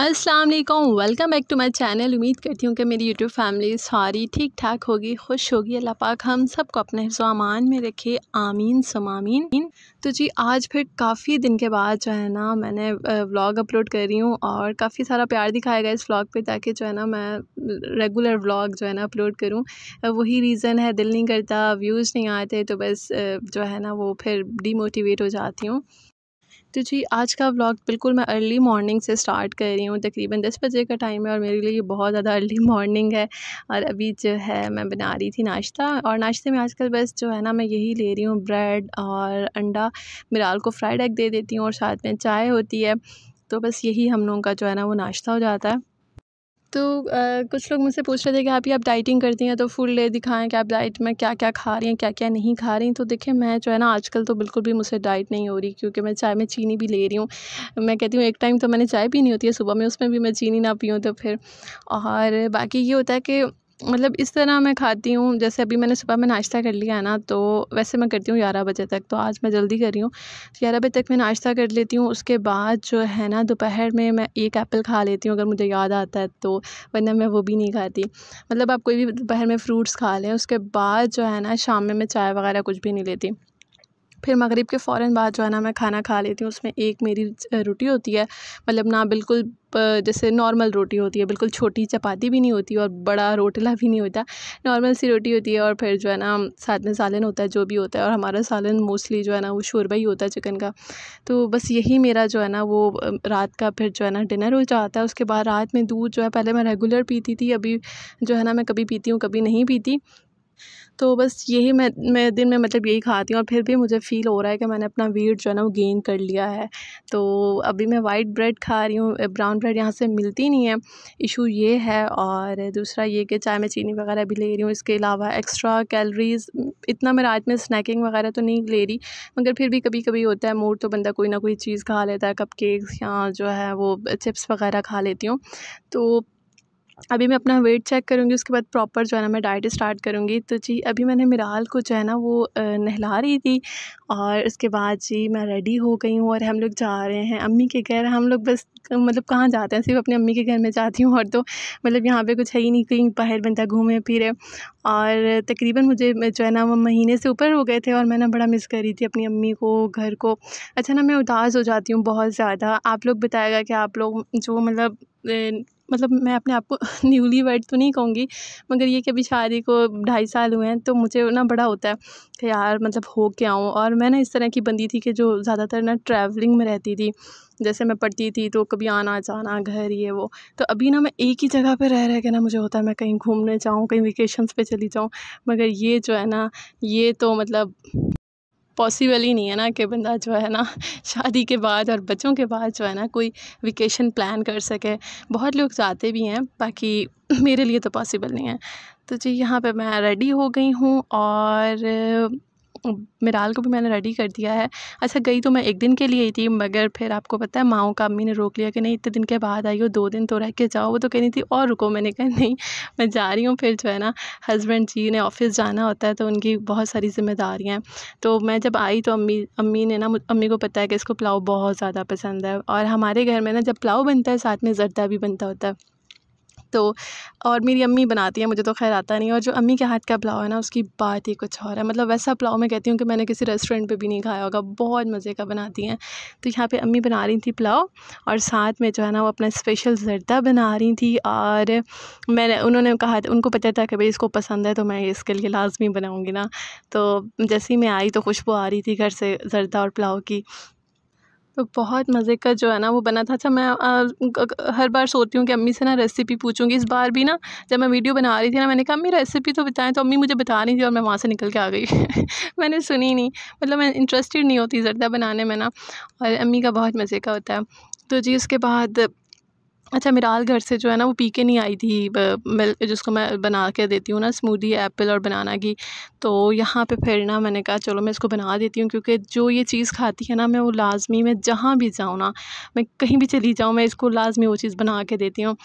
Aslam welcome back to my channel उम्मीद करती हूँ कि मेरी यूट्यूब फैमिली सारी ठीक ठाक होगी खुश होगी अल्लाह पाक हम सबको अपने सामान में रखे आमीन समामीन तो जी आज फिर काफ़ी दिन के बाद जो है ना मैंने व्लॉग अपलोड कर रही हूँ और काफ़ी सारा प्यार दिखाया गया इस व्लॉग पे ताकि जो है ना मैं रेगुलर व्लॉग जो है ना अपलोड करूँ वही रीज़न है दिल नहीं करता व्यूज़ नहीं आते तो बस जो है ना वो फिर डीमोटिवेट हो जाती हूँ तो जी आज का व्लॉग बिल्कुल मैं अर्ली मॉर्निंग से स्टार्ट कर रही हूँ तकरीबन दस बजे का टाइम है और मेरे लिए ये बहुत ज़्यादा अर्ली मॉर्निंग है और अभी जो है मैं बना रही थी नाश्ता और नाश्ते में आजकल बस जो है ना मैं यही ले रही हूँ ब्रेड और अंडा मिराल को फ्राइड एग दे देती हूँ और साथ में चाय होती है तो बस यही हम लोगों का जो है ना वो नाश्ता हो जाता है तो कुछ लोग मुझसे पूछ रहे थे कि आप ये आप डाइटिंग करती हैं तो फुल दिखाएं कि आप डाइट में क्या क्या खा रही हैं क्या क्या नहीं खा रही तो देखिए मैं जो है ना आजकल तो बिल्कुल भी मुझसे डाइट नहीं हो रही क्योंकि मैं चाय में चीनी भी ले रही हूँ मैं कहती हूँ एक टाइम तो मैंने चाय पीनी होती है सुबह में उसमें भी मैं चीनी ना पीऊँ तो फिर और बाकी ये होता है कि मतलब इस तरह मैं खाती हूँ जैसे अभी मैंने सुबह में नाश्ता कर लिया है ना तो वैसे मैं करती हूँ ग्यारह बजे तक तो आज मैं जल्दी कर रही हूँ ग्यारह बजे तक मैं नाश्ता कर लेती हूँ उसके बाद जो है ना दोपहर में मैं एक एप्पल खा लेती हूँ अगर मुझे याद आता है तो वरना मैं वो भी नहीं खाती मतलब आप कोई भी दोपहर में फ्रूट्स खा लें उसके बाद जो है ना शाम में मैं चाय वगैरह कुछ भी नहीं लेती फिर मगरिब के फ़ौर बाद जो है ना मैं खाना खा लेती हूँ उसमें एक मेरी रोटी होती है मतलब ना बिल्कुल जैसे नॉर्मल रोटी होती है बिल्कुल छोटी चपाती भी नहीं होती और बड़ा रोटला भी नहीं होता नॉर्मल सी रोटी होती है और फिर जो है ना साथ में सालन होता है जो भी होता है और हमारा सालन मोस्टली जो है ना वो शोरबा ही होता है चिकन का तो बस यही मेरा जो है ना वो रात का फिर जो है ना डिनर हो जाता है उसके बाद रात में दूध जो है पहले मैं रेगुलर पीती थी अभी जो है ना मैं कभी पीती हूँ कभी नहीं पीती तो बस यही मैं मैं दिन में मतलब यही खाती हूँ और फिर भी मुझे फ़ील हो रहा है कि मैंने अपना वेट जो है ना वो गेन कर लिया है तो अभी मैं वाइट ब्रेड खा रही हूँ ब्राउन ब्रेड यहाँ से मिलती नहीं है इशू ये है और दूसरा ये कि चाय में चीनी वगैरह भी ले रही हूँ इसके अलावा एक्स्ट्रा कैलरीज़ इतना मैं रात में स्नैकिंग वगैरह तो नहीं ले रही मगर फिर भी कभी कभी होता है मूड तो बंदा कोई ना कोई चीज़ खा लेता है कप या जो है वो चिप्स वगैरह खा लेती हूँ तो अभी मैं अपना वेट चेक करूँगी उसके बाद प्रॉपर जो है ना मैं डाइट स्टार्ट करूँगी तो जी अभी मैंने मिराल को जो है ना वो नहला रही थी और उसके बाद जी मैं रेडी हो गई हूँ और हम लोग जा रहे हैं अम्मी के घर हम लोग बस मतलब कहाँ जाते हैं सिर्फ अपने अम्मी के घर में जाती हूँ और तो मतलब यहाँ पे कुछ है ही नहीं कहीं बाहर बंदा घूमे फिरे और तकरीबन मुझे जो है ना वो महीने से ऊपर हो गए थे और मैं ना बड़ा मिस करी थी अपनी अम्मी को घर को अच्छा ना मैं उदास हो जाती हूँ बहुत ज़्यादा आप लोग बताएगा कि आप लोग जो मतलब मतलब मैं अपने आप को न्यूली वर्ड तो नहीं कहूँगी मगर ये कि अभी शादी को ढाई साल हुए हैं तो मुझे ना बड़ा होता है कि यार मतलब हो के आऊँ और मैं ना इस तरह की बंदी थी कि जो ज़्यादातर ना ट्रैवलिंग में रहती थी जैसे मैं पढ़ती थी तो कभी आना जाना घर ये वो तो अभी ना मैं एक ही जगह पर रह रह के ना मुझे होता है मैं कहीं घूमने जाऊँ कहीं वेकेशन पर चली जाऊँ मगर ये जो है ना ये तो मतलब पॉसिबल ही नहीं है ना कि बंदा जो है ना शादी के बाद और बच्चों के बाद जो है ना कोई वेकेशन प्लान कर सके बहुत लोग जाते भी हैं बाकी मेरे लिए तो पॉसिबल नहीं है तो जी यहाँ पे मैं रेडी हो गई हूँ और मिराल को भी मैंने रेडी कर दिया है अच्छा गई तो मैं एक दिन के लिए ही थी मगर फिर आपको पता है माओ का अम्मी ने रोक लिया कि नहीं इतने दिन के बाद आई हो दो दिन तो रह के जाओ वो तो कह रही थी और रुको मैंने कहा नहीं मैं जा रही हूँ फिर जो है ना हस्बैंड जी ने ऑफिस जाना होता है तो उनकी बहुत सारी जिम्मेदारियाँ हैं तो मैं जब आई तो अम्मी अम्मी ने ना अम्मी को पता है कि इसको पुलाव बहुत ज़्यादा पसंद है और हमारे घर में ना जब पुलाव बनता है साथ में जरदा भी बनता होता है तो और मेरी अम्मी बनाती है मुझे तो खैर आता नहीं और जो अम्मी के हाथ का पुलाव है ना उसकी बात ही कुछ और है मतलब वैसा पुलाव मैं कहती हूँ कि मैंने किसी रेस्टोरेंट पे भी नहीं खाया होगा बहुत मज़े का बनाती हैं तो यहाँ पे अम्मी बना रही थी पुलाव और साथ में जो है ना वो अपना स्पेशल जरदा बना रही थी और मैंने उन्होंने कहा उनको पता था कि भाई इसको पसंद है तो मैं इसके लिए लाजमी बनाऊँगी ना तो जैसे ही मैं आई तो खुशबू आ रही थी घर से ज़रदा और पुलाव की तो बहुत मज़े का जो है ना वो बना था अच्छा मैं आ, हर बार सोचती हूँ कि अम्मी से ना रेसिपी पूछूँगी इस बार भी ना जब मैं वीडियो बना रही थी ना मैंने कहा अम्मी रेसिपी तो बताएं तो अम्मी मुझे बता रही थी और मैं वहाँ से निकल के आ गई मैंने सुनी नहीं मतलब मैं इंटरेस्टेड नहीं होती ज़रदा बनाने में ना और अम्मी का बहुत मज़े का होता है तो जी उसके बाद अच्छा मिराल घर से जो है ना वो पी के नहीं आई थी मिल्क जिसको मैं बना के देती हूँ ना स्मूदी एप्पल और बनाना की तो यहाँ पे फिर ना मैंने कहा चलो मैं इसको बना देती हूँ क्योंकि जो ये चीज़ खाती है ना मैं वो लाजमी मैं जहाँ भी जाऊँ ना मैं कहीं भी चली जाऊँ मैं इसको लाजमी वो चीज़ बना के देती हूँ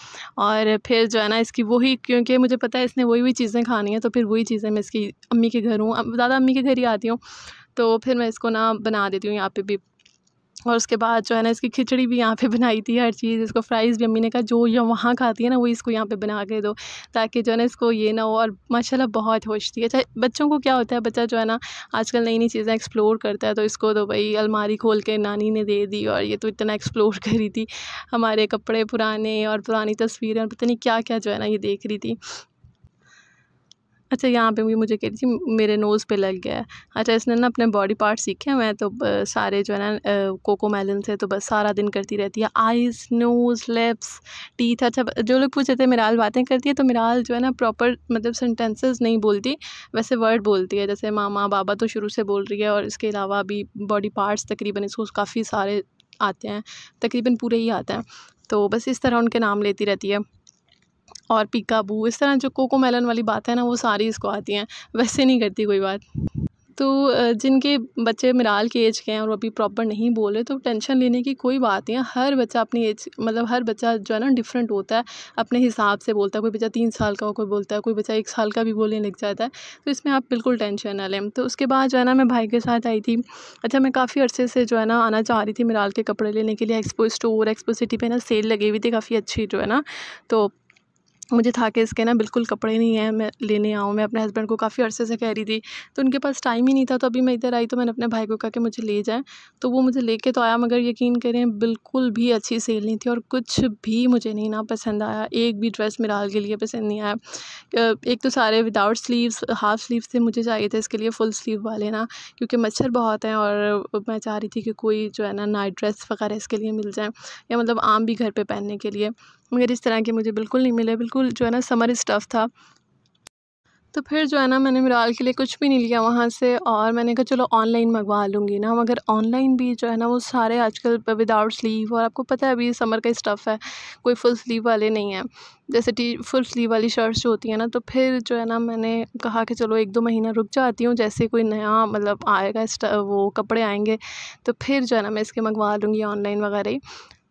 और फिर जो है ना इसकी वही क्योंकि मुझे पता है इसने वही वही चीज़ें खानी है तो फिर वही चीज़ें मैं इसकी अम्मी के घर हूँ दादा अम्मी के घर ही आती हूँ तो फिर मैं इसको ना बना देती हूँ यहाँ पे भी और उसके बाद जो है ना इसकी खिचड़ी भी यहाँ पे बनाई थी हर चीज़ इसको फ्राइज़ भी अम्मी ने कहा जो ये वहाँ खाती है ना वो इसको यहाँ पे बना के दो ताकि जो है ना इसको ये ना हो और माशाल्लाह बहुत खुश थी अच्छा बच्चों को क्या होता है बच्चा जो है ना आजकल नई नई चीज़ें एक्सप्लोर करता है तो इसको तो भाई अलमारी खोल के नानी ने दे दी और ये तो इतना एक्सप्लोर करी थी हमारे कपड़े पुराने और पुरानी तस्वीरें और पता नहीं क्या क्या जो है ना ये देख रही थी अच्छा यहाँ पे भी मुझे कह रही थी मेरे नोज़ पे लग गया है अच्छा इसने ना अपने बॉडी पार्ट सीखे हैं मैं तो सारे जो है ना कोको मेलन से तो बस सारा दिन करती रहती है आइज़ नोज़ लिप्स टीथ अच्छा जो लोग पूछ रहे थे मिराल बातें करती है तो मिराल जो है ना प्रॉपर मतलब सेंटेंसेस नहीं बोलती वैसे वर्ड बोलती है जैसे मामा बाबा तो शुरू से बोल रही है और इसके अलावा भी बॉडी पार्ट्स तकरीबन इसको काफ़ी सारे आते हैं तकरीबन पूरे ही आते हैं तो बस इस तरह उनके नाम लेती रहती है और पिकाबू इस तरह जो कोको मेलन वाली बात है ना वो सारी इसको आती हैं वैसे नहीं करती कोई बात तो जिनके बच्चे मिराल के एज के हैं और अभी प्रॉपर नहीं बोले तो टेंशन लेने की कोई बात नहीं है हर बच्चा अपनी एज मतलब हर बच्चा जो है ना डिफरेंट होता है अपने हिसाब से बोलता है कोई बच्चा तीन साल का हो कोई बोलता है कोई बच्चा एक साल का भी बोलने लग जाता है तो इसमें आप बिल्कुल टेंशन ना लें तो उसके बाद जो है ना मैं भाई के साथ आई थी अच्छा मैं काफ़ी अर्से से जो है ना आना चाह रही थी मिराल के कपड़े लेने के लिए एक्सपो स्टोर एक्सपो सिटी पर ना सेल लगी हुई थी काफ़ी अच्छी जो है ना तो मुझे था कि इसके ना बिल्कुल कपड़े नहीं हैं मैं लेने आऊँ मैं अपने हस्बैंड को काफ़ी अरसे से कह रही थी तो उनके पास टाइम ही नहीं था तो अभी मैं इधर आई तो मैंने अपने भाई को कहा कि मुझे ले जाएं तो वो मुझे लेके तो आया मगर यकीन करें बिल्कुल भी अच्छी सेल नहीं थी और कुछ भी मुझे नहीं ना पसंद आया एक भी ड्रेस मेरा हाल के लिए पसंद नहीं आया एक तो सारे विदाउट स्लीवस हाफ स्लीव थे मुझे चाहिए थे इसके लिए फ़ुल स्लीव वाले ना क्योंकि मच्छर बहुत हैं और मैं चाह रही थी कि कोई जो है ना नाइट ड्रेस वगैरह इसके लिए मिल जाए या मतलब आम भी घर पर पहनने के लिए मगर इस तरह के मुझे बिल्कुल नहीं मिले बिल्कुल जो है ना समर स्टफ़ था तो फिर जो है ना मैंने मिराल के लिए कुछ भी नहीं लिया वहाँ से और मैंने कहा चलो ऑनलाइन मंगवा लूँगी ना मगर ऑनलाइन भी जो है ना वो सारे आजकल विदाउट स्लीव और आपको पता है अभी समर का स्टफ़ है कोई फुल स्लीव वाले नहीं हैं जैसे टी फुल स्लीव वाली शर्ट्स जो होती हैं ना तो फिर जो है ना मैंने कहा कि चलो एक दो महीना रुक जाती हूँ जैसे कोई नया मतलब आएगा वो कपड़े आएंगे तो फिर जो है ना मैं इसके मंगवा लूँगी ऑनलाइन वगैरह ही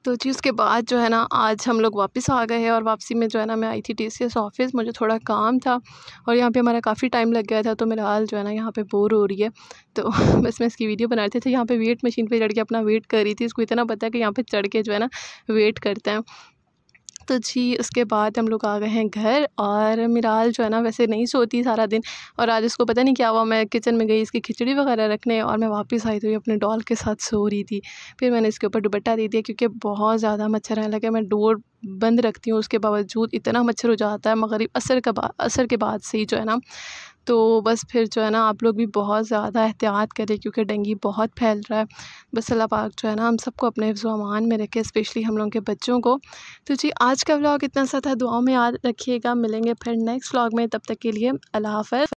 तो जी उसके बाद जो है ना आज हम लोग वापस आ गए हैं और वापसी में जो है ना मैं आई थी टी सी एस ऑफिस मुझे थोड़ा काम था और यहाँ पे हमारा काफ़ी टाइम लग गया था तो मेरा हाल जो है ना यहाँ पे बोर हो रही है तो बस मैं इसकी वीडियो बना रही थी तो यहाँ पे वेट मशीन पे चढ़ के अपना वेट कर रही थी इसको इतना पता है कि यहाँ पे चढ़ के जो है ना वेट करते हैं तो जी उसके बाद हम लोग आ गए हैं घर और मिराल जो है ना वैसे नहीं सोती सारा दिन और आज उसको पता नहीं क्या हुआ मैं किचन में गई इसकी खिचड़ी वगैरह रखने और मैं वापस आई थी तो अपने डॉल के साथ सो रही थी फिर मैंने इसके ऊपर दुपट्टा दे दिया क्योंकि बहुत ज़्यादा मच्छर हैं लगे मैं डोर बंद रखती हूँ उसके बावजूद इतना मच्छर हो जाता है मगरब असर का असर के बाद से ही जो है ना तो बस फिर जो है ना आप लोग भी बहुत ज़्यादा एहतियात करें क्योंकि डेंगू बहुत फैल रहा है बस अल्लाह पाक जो है ना हम सबको अपने हिफ्ज़ान में रखे स्पेशली हम लोगों के बच्चों को तो जी आज का व्लॉग इतना सा था दुआओं में याद रखिएगा मिलेंगे फिर नेक्स्ट व्लॉग में तब तक के लिए अल्लाह हाफ